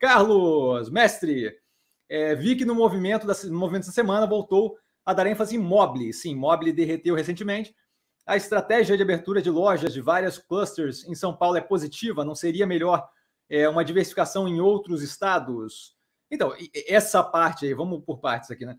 Carlos, mestre, é, vi que no movimento, da, no movimento dessa semana voltou a dar ênfase em mobile. Sim, mobile derreteu recentemente. A estratégia de abertura de lojas de várias clusters em São Paulo é positiva? Não seria melhor é, uma diversificação em outros estados? Então, essa parte aí, vamos por partes aqui, né?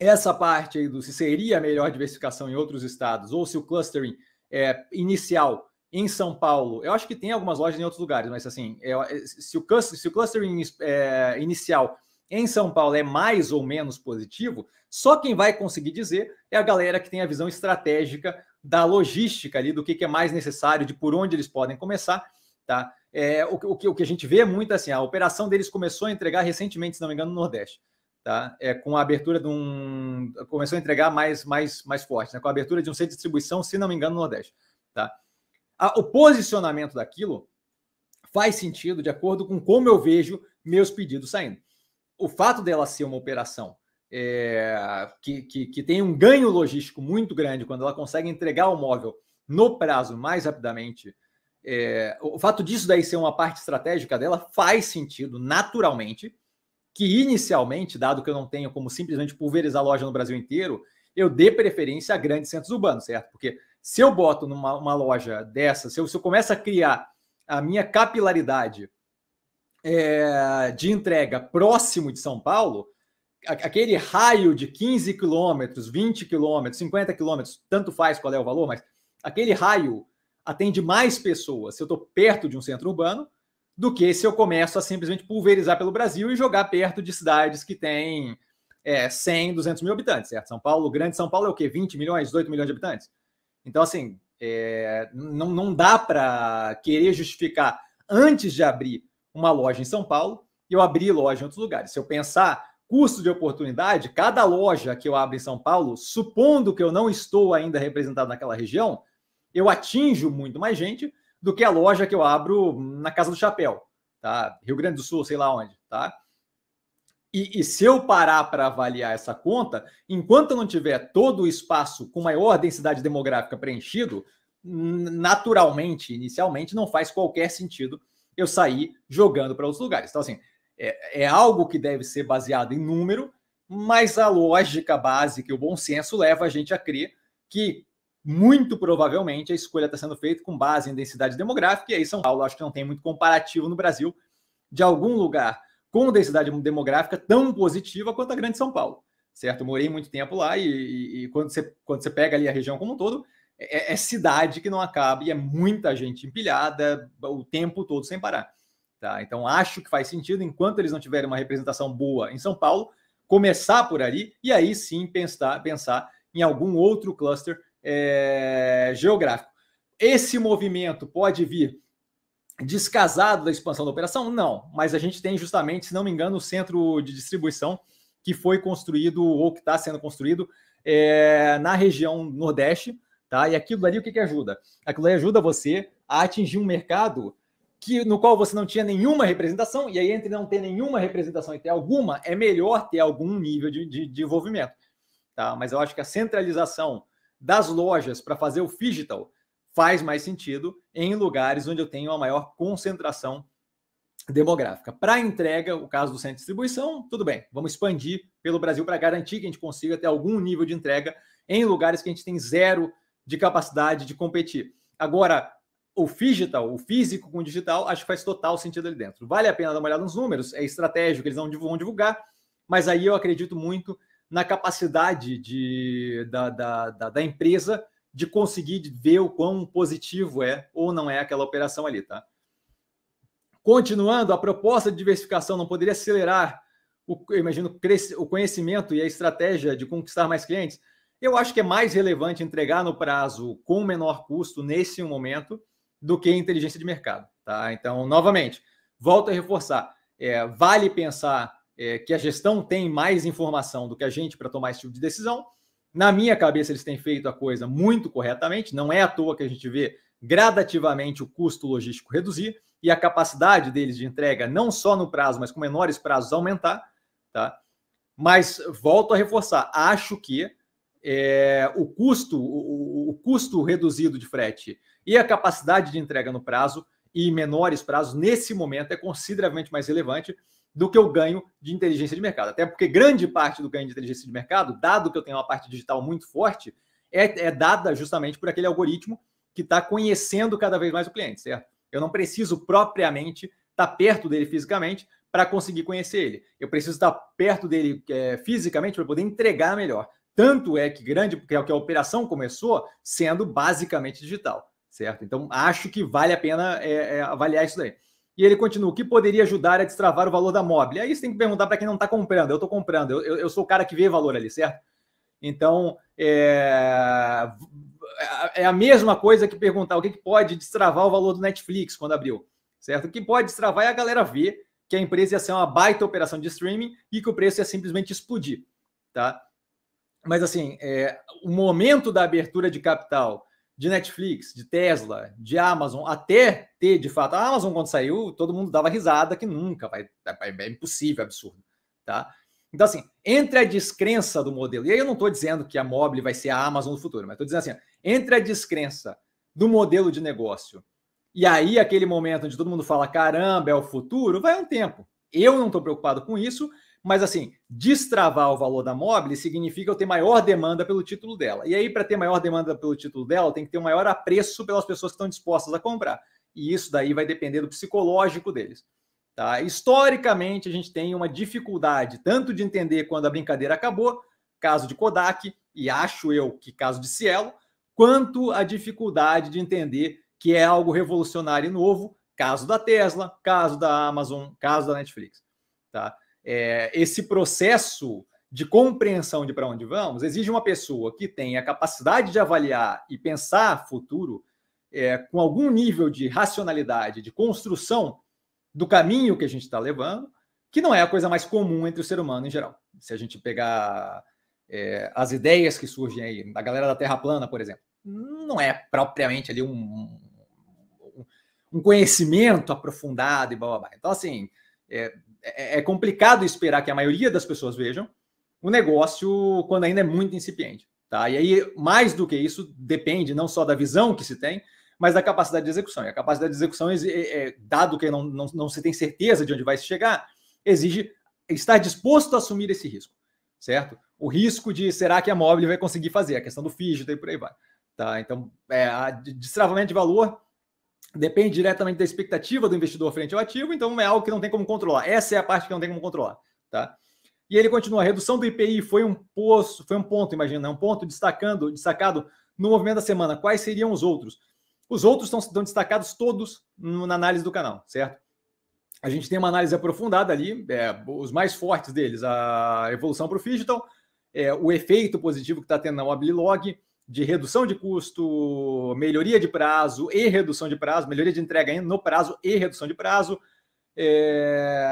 Essa parte aí do se seria melhor diversificação em outros estados ou se o clustering é, inicial em São Paulo, eu acho que tem algumas lojas em outros lugares, mas assim, é, é, se, o cluster, se o clustering é, inicial em São Paulo é mais ou menos positivo, só quem vai conseguir dizer é a galera que tem a visão estratégica da logística ali, do que, que é mais necessário, de por onde eles podem começar, tá? É, o, o, que, o que a gente vê é muito assim, a operação deles começou a entregar recentemente, se não me engano, no Nordeste. Tá? É, com a abertura de um. Começou a entregar mais, mais, mais forte, né? com a abertura de um centro de distribuição, se não me engano, no Nordeste. Tá? a, o posicionamento daquilo faz sentido de acordo com como eu vejo meus pedidos saindo. O fato dela ser uma operação é, que, que, que, tem um ganho logístico muito grande quando ela consegue entregar o móvel no prazo mais rapidamente, é, o fato disso daí ser uma parte estratégica dela faz sentido naturalmente, que inicialmente, dado que eu não tenho como simplesmente pulverizar a loja no Brasil inteiro, eu dê preferência a grandes centros urbanos, certo? Porque se eu boto numa loja dessa, se eu, se eu começo a criar a minha capilaridade é, de entrega próximo de São Paulo, aquele raio de 15 quilômetros, 20 quilômetros, 50 quilômetros, tanto faz qual é o valor, mas aquele raio atende mais pessoas se eu estou perto de um centro urbano do que se eu começo a simplesmente pulverizar pelo Brasil e jogar perto de cidades que têm é, 100, 200 mil habitantes, certo? São Paulo, grande São Paulo é o quê? 20 milhões, 18 milhões de habitantes? Então, assim, é, não, não dá para querer justificar antes de abrir uma loja em São Paulo e eu abrir loja em outros lugares. Se eu pensar custo de oportunidade, cada loja que eu abro em São Paulo, supondo que eu não estou ainda representado naquela região, eu atinjo muito mais gente do que a loja que eu abro na Casa do Chapéu, tá? Rio Grande do Sul, sei lá onde, tá? E, e, se eu parar para avaliar essa conta, enquanto não tiver todo o espaço com maior densidade demográfica preenchido, naturalmente, inicialmente, não faz qualquer sentido eu sair jogando para outros lugares. Então, assim, é, é, algo que deve ser baseado em número, mas a lógica básica e o bom senso leva a gente a crer que, muito provavelmente, a escolha está sendo feita com base em densidade demográfica, e aí São Paulo acho que não tem muito comparativo no Brasil de algum lugar com densidade demográfica tão positiva quanto a Grande São Paulo, certo? Eu morei muito tempo lá e, e, e, quando, você, quando você pega ali a região como um todo, é, é, é cidade que não acaba e é muita gente empilhada o tempo todo sem parar. Tá? Então acho que faz sentido, enquanto eles não tiverem uma representação boa em São Paulo, começar por ali e aí sim pensar, pensar em algum outro cluster é, geográfico. Esse movimento pode vir descasado da expansão da operação? Não, mas a gente tem justamente, se não me engano, o centro de distribuição que foi construído ou que está sendo construído é, na região Nordeste, tá? E aquilo dali o que, que ajuda? Aquilo ali ajuda você a atingir um mercado que no qual você não tinha nenhuma representação, e aí entre não ter nenhuma representação e ter alguma, é melhor ter algum nível de, de, de envolvimento. Tá? Mas eu acho que a centralização das lojas para fazer o digital faz mais sentido em lugares onde eu tenho uma maior concentração demográfica. Para entrega, o caso do centro de distribuição, tudo bem, vamos expandir pelo Brasil para garantir que a gente consiga ter algum nível de entrega em lugares que a gente tem zero de capacidade de competir. Agora, o digital, o físico com o digital, acho que faz total sentido ali dentro. Vale a pena dar uma olhada nos números, é estratégico, eles não vão divulgar, mas aí eu acredito muito na capacidade de, da, da, da, da empresa de conseguir ver o quão positivo é ou não é aquela operação ali, tá? Continuando, a proposta de diversificação não poderia acelerar o, eu imagino, o conhecimento e a estratégia de conquistar mais clientes? Eu acho que é mais relevante entregar no prazo com menor custo nesse momento do que inteligência de mercado, tá? Então, novamente, volto a reforçar, é, vale pensar é, que a gestão tem mais informação do que a gente para tomar esse tipo de decisão, na minha cabeça, eles têm feito a coisa muito corretamente, não é à toa que a gente vê gradativamente o custo logístico reduzir e a capacidade deles de entrega, não só no prazo, mas com menores prazos, aumentar. Tá? Mas volto a reforçar: acho que é, o custo, o, o custo reduzido de frete e a capacidade de entrega no prazo e menores prazos, nesse momento, é consideravelmente mais relevante do que eu ganho de inteligência de mercado. Até porque grande parte do ganho de inteligência de mercado, dado que eu tenho uma parte digital muito forte, é, é dada justamente por aquele algoritmo que está conhecendo cada vez mais o cliente, certo? Eu não preciso propriamente estar tá perto dele fisicamente para conseguir conhecer ele. Eu preciso estar tá perto dele é, fisicamente para poder entregar melhor. Tanto é que grande, porque é o que a operação começou sendo basicamente digital, certo? Então acho que vale a pena é, é avaliar isso daí. E ele continua: o que poderia ajudar a destravar o valor da mobile? Aí você tem que perguntar para quem não está comprando. Eu estou comprando, eu, eu, sou o cara que vê valor ali, certo? Então, é, é a mesma coisa que perguntar o que, que pode destravar o valor do Netflix quando abriu, certo? O que pode destravar é a galera ver que a empresa ia ser uma baita operação de streaming e que o preço ia simplesmente explodir, tá? Mas assim, é, o momento da abertura de capital de Netflix, de Tesla, de Amazon, até ter de fato a Amazon quando saiu, todo mundo dava risada que nunca vai, é, é impossível, é absurdo, tá? Então assim, entre a descrença do modelo e aí eu não estou dizendo que a Mobile vai ser a Amazon do futuro, mas estou dizendo assim, entre a descrença do modelo de negócio e aí aquele momento onde todo mundo fala caramba é o futuro, vai um tempo. Eu não estou preocupado com isso mas assim, destravar o valor da Mobile significa eu ter maior demanda pelo título dela. E aí, para ter maior demanda pelo título dela, tem que ter um maior apreço pelas pessoas que estão dispostas a comprar. E isso daí vai depender do psicológico deles. Tá? Historicamente, a gente tem uma dificuldade tanto de entender quando a brincadeira acabou, caso de Kodak, e acho eu que caso de Cielo, quanto a dificuldade de entender que é algo revolucionário e novo, caso da Tesla, caso da Amazon, caso da Netflix. Tá? é, esse processo de compreensão de para onde vamos exige uma pessoa que tenha a capacidade de avaliar e pensar futuro é, com algum nível de racionalidade, de construção do caminho que a gente está levando, que não é a coisa mais comum entre o ser humano em geral. Se a gente pegar é, as ideias que surgem aí, da galera da Terra plana, por exemplo, não é propriamente ali um, um, um conhecimento aprofundado e blá blá blá. Então, assim, é, é, é, complicado esperar que a maioria das pessoas vejam o negócio quando ainda é muito incipiente. Tá? E aí, mais do que isso, depende não só da visão que se tem, mas da capacidade de execução. E a capacidade de execução, é, é, dado que não, não, não se tem certeza de onde vai se chegar, exige estar disposto a assumir esse risco, certo? O risco de será que a móvel vai conseguir fazer, a questão do FIG e por aí vai. Tá? Então, é, a, de destravamento de valor depende diretamente da expectativa do investidor frente ao ativo, então é algo que não tem como controlar. Essa é a parte que não tem como controlar, tá? E ele continua, a redução do IPI foi um poço, foi um ponto, imagina, né? um ponto destacando, destacado no movimento da semana. Quais seriam os outros? Os outros estão, estão destacados todos na análise do canal, certo? A gente tem uma análise aprofundada ali, é, os mais fortes deles, a evolução para o digital, é, o efeito positivo que está tendo na Log, de redução de custo, melhoria de prazo e redução de prazo, melhoria de entrega no prazo e redução de prazo, é,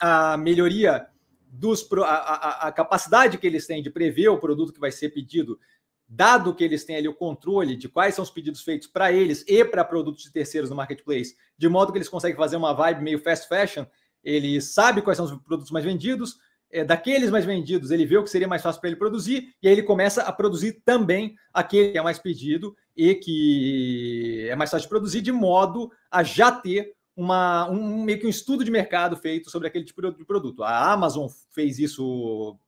a melhoria dos a, a, a, capacidade que eles têm de prever o produto que vai ser pedido, dado que eles têm ali o controle de quais são os pedidos feitos para eles e para produtos de terceiros no marketplace, de modo que eles conseguem fazer uma vibe meio fast fashion, ele sabe quais são os produtos mais vendidos, é, daqueles mais vendidos, ele vê o que seria mais fácil para ele produzir, e aí ele começa a produzir também aquele que é mais pedido e que é mais fácil de produzir, de modo a já ter uma, um, meio que um estudo de mercado feito sobre aquele tipo de produto. A Amazon fez isso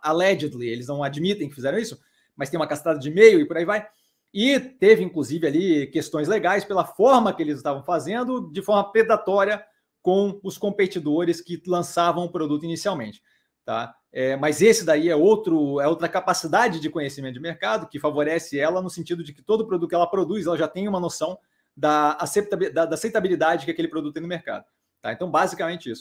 allegedly, eles não admitem que fizeram isso, mas tem uma castrada de e-mail e por aí vai. E teve, inclusive, ali questões legais pela forma que eles estavam fazendo, de forma predatória com os competidores que lançavam o produto inicialmente. Tá? É, mas esse daí é outro, é outra capacidade de conhecimento de mercado que favorece ela no sentido de que todo produto que ela produz, ela já tem uma noção da, aceitabilidade, da aceitabilidade que aquele produto tem no mercado. Tá? Então, basicamente isso.